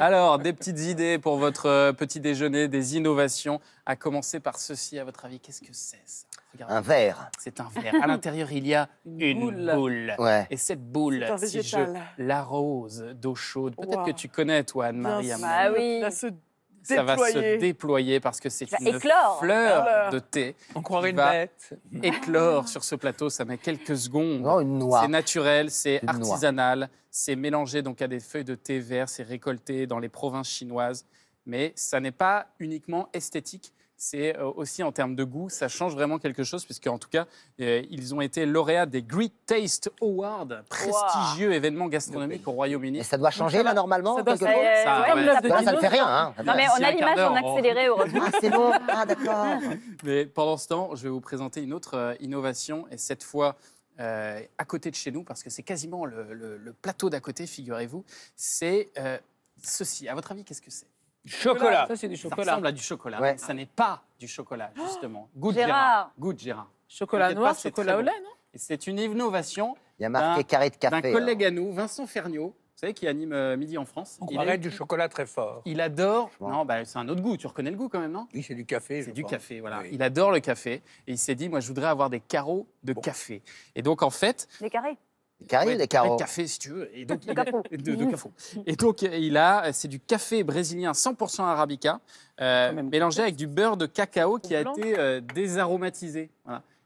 Alors, des petites idées pour votre euh, petit déjeuner, des innovations, à commencer par ceci, à votre avis, qu'est-ce que c'est ça Un verre. C'est un verre. À l'intérieur, il y a une boule. Et cette boule, si je l'arrose d'eau chaude, peut-être que tu connais, toi, Anne-Marie. Ah oui ça va se déployer parce que c'est une fleur de thé. On croirait une bête. Éclore sur ce plateau, ça met quelques secondes. C'est naturel, c'est artisanal, c'est mélangé donc à des feuilles de thé vert, c'est récolté dans les provinces chinoises, mais ça n'est pas uniquement esthétique c'est euh, aussi en termes de goût, ça change vraiment quelque chose, puisque en tout cas, euh, ils ont été lauréats des Great Taste Awards, prestigieux événement gastronomique au Royaume-Uni. Et ça doit changer là normalement. Ah, ça, ne fait rien. Hein. Non mais on a l'image en accéléré heureusement. Ah, c'est bon, ah, d'accord. mais pendant ce temps, je vais vous présenter une autre euh, innovation, et cette fois. à côté de chez nous, parce que c'est quasiment le, plateau d'à côté, figurez-vous, c'est ceci. À votre avis, qu'est-ce que c'est Chocolat. Ça, c'est du chocolat. Ça ressemble à du chocolat. Ça n'est pas du chocolat, justement. Ah. Gérard. Gérard. Chocolat noir, chocolat au lait, non c'est une innovation Il y a marqué d'un, carré de café. Un collègue hein. à nous, Vincent Ferniaud. Vous savez, qui anime euh, Midi en France. Il est- du chocolat très fort. Il adore. Non, bah, c'est un autre goût. Tu reconnais le goût quand même, non Oui, c'est du café. C'est du café, voilà. Il adore le café et il s'est dit, moi, je voudrais avoir des carreaux de café. Et donc, en fait, Des carrés. Carré ouais, des carreaux café, si tu veux. Et donc, il a, Et donc, il a, c'est du café brésilien 100% arabica, euh, mélangé avec du beurre de cacao qui a été euh, désaromatisé.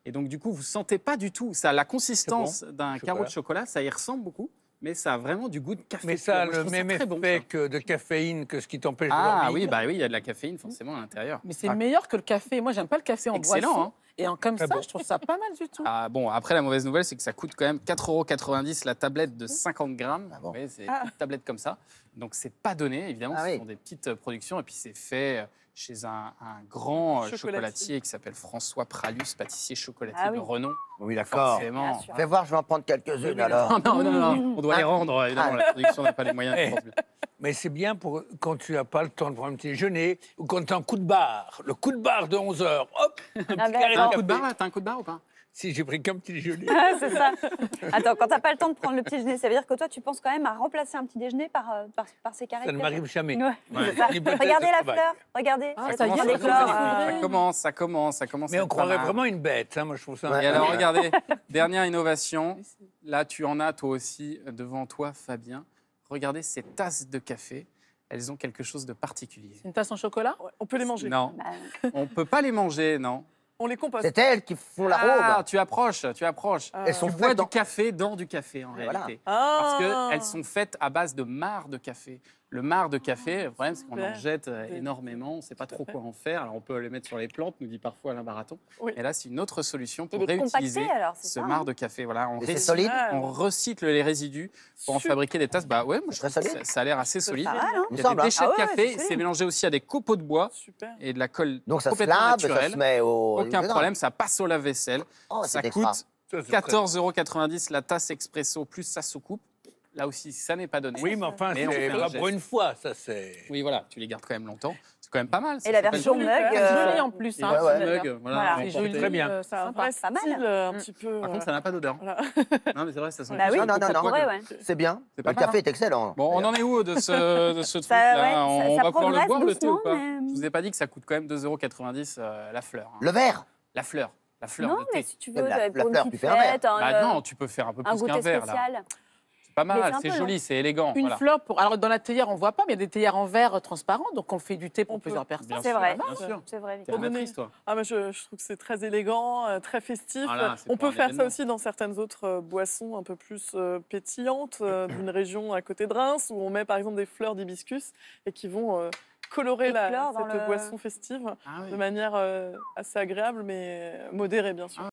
Et donc, du coup, vous sentez pas du tout. Ça a la consistance d'un carreau de chocolat, ça y ressemble beaucoup. Mais ça a vraiment du goût de café. Mais ça a le même effet que de caféine que ce qui t'empêche de ah dormir. Ah oui, bah oui, il y a de la caféine forcément à l'intérieur. Mais c'est ah. meilleur que le café. Moi, j'aime pas le café en Excellent, boisson. Hein. Et en, comme ça, je trouve ça pas mal du tout. Ah bon, après, la mauvaise nouvelle, c'est que ça coûte quand même 4,90€ la tablette de 50 mmh. grammes. Ah bon. c'est ah. une tablette comme ça. Donc, c'est pas donné, évidemment. Ah ce sont des petites euh, productions. Et puis, c'est fait euh, chez un, grand euh, chocolatier. qui s'appelle François Pralus, pâtissier chocolatier ah de renom. Oui, d'accord. Fais voir, je vais en prendre quelques-unes alors. Non, non, non, on doit les rendre, évidemment, la production n'a pas les moyens. Eh. mais c'est bien pour quand tu n'as pas le temps de prendre un petit déjeuner ou quand tu as un coup de barre. Le coup de barre de 11h. hop, ah ben, t'as un coup de barre T'as un coup de barre ou pas si j'ai pris qu'un petit déjeuner. Ah, c'est ça. Attends, quand t'as pas le temps de prendre le petit déjeuner, ça veut dire que toi, tu penses quand même à remplacer un petit déjeuner par, euh, par, ces carrés. Ça ne m'arrive jamais. Regardez la ah, bah, fleur, regardez. Ah, ça, commence, ça, commence, ça commence, Mais on croirait vraiment une bête. Hein, moi, je trouve ça. et alors, regardez, dernière innovation. Là, tu en as toi aussi devant toi, Fabien. Regardez ces tasses de café elles ont quelque chose de particulier. Une tasse en chocolat On peut les manger Non. Bah on ne peut pas les manger, non. On les composte. C'est elles qui font la ah, robe. tu approches, tu approches. Ah. Elles sont tu bois du café dans du café en réalité. Parce qu'elles ah. sont faites à base de marre de café. Le marc de café, on qu'on en jette euh, énormément, on ne sait pas trop quoi en faire. Alors, on peut les mettre sur les plantes, nous dit parfois Alain Baraton. Et là, c'est une autre solution pour réutiliser ce marc hein. de café. Voilà, on, solide. on recycle les résidus pour en fabriquer des tasses. Bah ouais, je ça, a l'air assez solide. Hein. Il y a des hein. déchets ah de café, c'est mélangé aussi à des copeaux de bois et de la colle Donc, ça complètement se naturelle. Ça se met au... Aucun problème, ça passe au lave-vaisselle. Oh, ça coûte 14,90 euros la tasse expresso plus sa soucoupe. Là aussi, ça n'est pas donné. Oui, mais enfin, pour une fois, ça c'est. Oui, voilà, tu les gardes quand même longtemps. C'est quand même pas mal. et la version mug. Euh... jolie en plus. Hein, voilà, très bien. Euh, ça ça pas mal. Euh, un petit peu. Par contre, ça n'a pas d'odeur. non, mais c'est vrai, ça sent. Bah oui, non, non, non, C'est bien. Le café est excellent. Bon, on en est où de ce, de ce truc là On va pouvoir le boire le thé ou pas Je vous ai pas dit que ça coûte quand même 2,90 euros euh, la fleur. Hein. Le verre. La fleur. La fleur. Non, mais si tu veux, pour une petite bah fête. Non, tu peux faire un peu plus qu'un verre pas mal, c'est hein. joli, c'est élégant. Une fleur pour. Alors dans la théière, on voit pas, mais il y a des théières en verre euh, transparent, donc on fait du thé pour plusieurs personnes. C'est vrai, c'est vrai. Ah je, trouve que c'est très élégant, euh, très festif. Ah on peut faire ça aussi dans certaines autres euh, boissons un peu plus pétillantes d'une région à côté de Reims, où on met par exemple des fleurs d'hibiscus et qui vont colorer la, cette boisson festive ah de manière assez agréable, mais modérée bien sûr. Ah.